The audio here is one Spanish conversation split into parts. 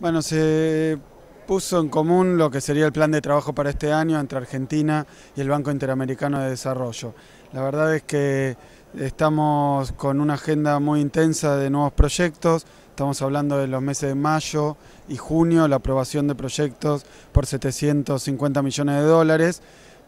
Bueno, se puso en común lo que sería el plan de trabajo para este año entre Argentina y el Banco Interamericano de Desarrollo. La verdad es que estamos con una agenda muy intensa de nuevos proyectos, estamos hablando de los meses de mayo y junio, la aprobación de proyectos por 750 millones de dólares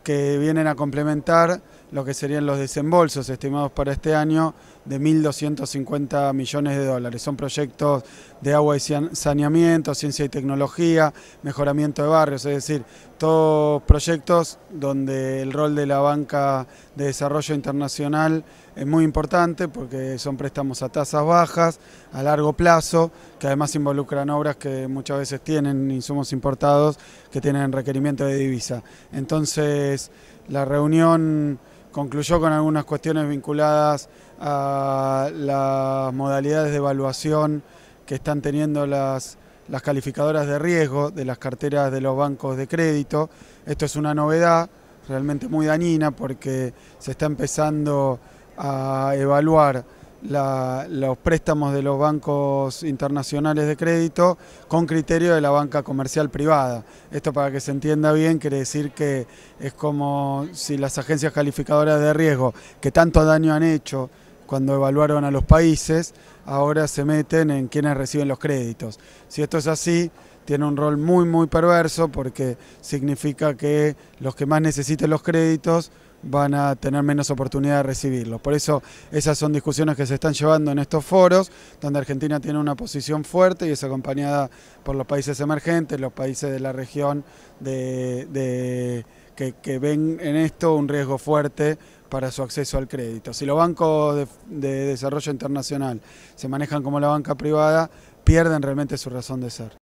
que vienen a complementar lo que serían los desembolsos estimados para este año de 1.250 millones de dólares. Son proyectos de agua y saneamiento, ciencia y tecnología, mejoramiento de barrios, es decir, todos proyectos donde el rol de la banca de desarrollo internacional es muy importante porque son préstamos a tasas bajas, a largo plazo, que además involucran obras que muchas veces tienen insumos importados que tienen requerimiento de divisa. Entonces, la reunión concluyó con algunas cuestiones vinculadas a las modalidades de evaluación que están teniendo las, calificadoras de riesgo de las carteras de los bancos de crédito. Esto es una novedad realmente muy dañina porque se está empezando a evaluar los préstamos de los bancos internacionales de crédito con criterio de la banca comercial privada. Esto para que se entienda bien quiere decir que es como si las agencias calificadoras de riesgo que tanto daño han hecho cuando evaluaron a los países, ahora se meten en quienes reciben los créditos. Si esto es así, tiene un rol muy, muy perverso porque significa que los que más necesiten los créditos van a tener menos oportunidad de recibirlos. Por eso esas son discusiones que se están llevando en estos foros, donde Argentina tiene una posición fuerte y es acompañada por los países emergentes, los países de la región de, que, ven en esto un riesgo fuerte para su acceso al crédito. Si los bancos de desarrollo internacional se manejan como la banca privada, pierden realmente su razón de ser.